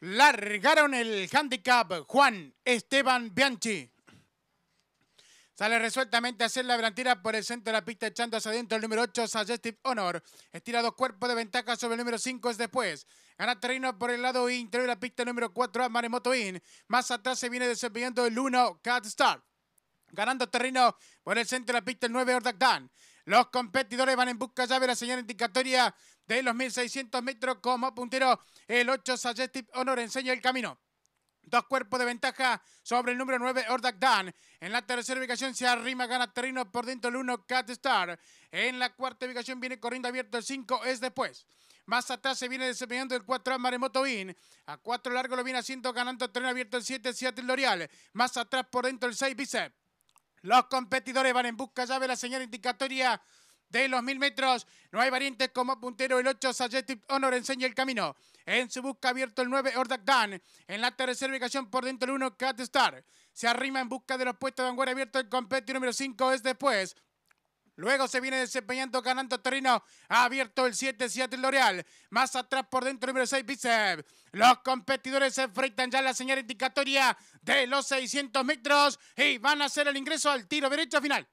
Largaron el handicap Juan Esteban Bianchi. Sale resueltamente a hacer la delantera por el centro de la pista, echando hacia adentro el número 8, Suggestive Honor. Estira dos cuerpos de ventaja sobre el número 5, es después. Gana terreno por el lado interior de la pista número 4, Maremoto In. Más atrás se viene desempeñando el 1, Cat Star. Ganando terreno por el centro de la pista, el 9, Ordak Dan. Los competidores van en busca llave de la señal indicatoria de los 1600 metros como puntero. El 8 Suggestive Honor enseña el camino. Dos cuerpos de ventaja sobre el número 9, Ordak Dan. En la tercera ubicación se arrima, gana terreno por dentro el 1, Cat Star. En la cuarta ubicación viene corriendo abierto el 5, es después. Más atrás se viene desempeñando el 4 Maremoto In. A cuatro largo lo viene haciendo, ganando terreno abierto el 7, Seattle L'Oreal. Más atrás por dentro el 6, Bicep. Los competidores van en busca ya la señal indicatoria de los mil metros. No hay variantes como puntero el 8, Sajetic Honor enseña el camino. En su busca abierto el 9, Ordak Dan. En la tercera ubicación por dentro el 1, Cat Star. Se arrima en busca de los puestos de vanguardia abierto el competidor número 5 es después. Luego se viene desempeñando, ganando terreno. abierto el 7, Seattle L'Oreal. Más atrás por dentro, número 6, Bicep. Los competidores se enfrentan ya a la señal indicatoria de los 600 metros y van a hacer el ingreso al tiro derecho final.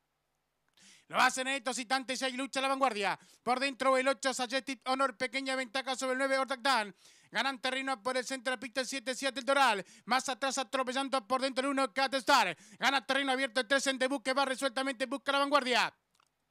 Lo hacen en estos citantes y hay lucha la vanguardia. Por dentro el 8, Sajetit Honor, pequeña ventaja sobre el 9, Ortagdan. Ganan terreno por el centro de la pista el 7, 7 el Doral. Más atrás atropellando por dentro el 1, Catestar. Gana terreno abierto el 3 en que va resueltamente, busca la vanguardia.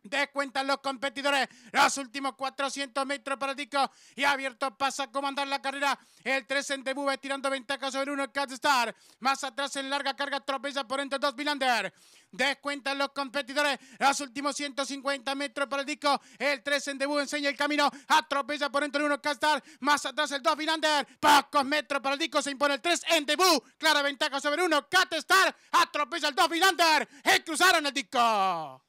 Descuentan los competidores los últimos 400 metros para el disco y abierto pasa a comandar la carrera. El 3 en debut tirando ventaja sobre uno el Star. Más atrás en larga carga tropeza por entre dos Milander. Descuentan los competidores los últimos 150 metros para el disco El 3 en debut enseña el camino. Atropella por entre uno 1 Cat Star. Más atrás el 2 Milander. Pocos metros para el disco, se impone el 3 en debut. Clara ventaja sobre uno Cat Star. Atropella el 2 Milander. Y cruzaron el disco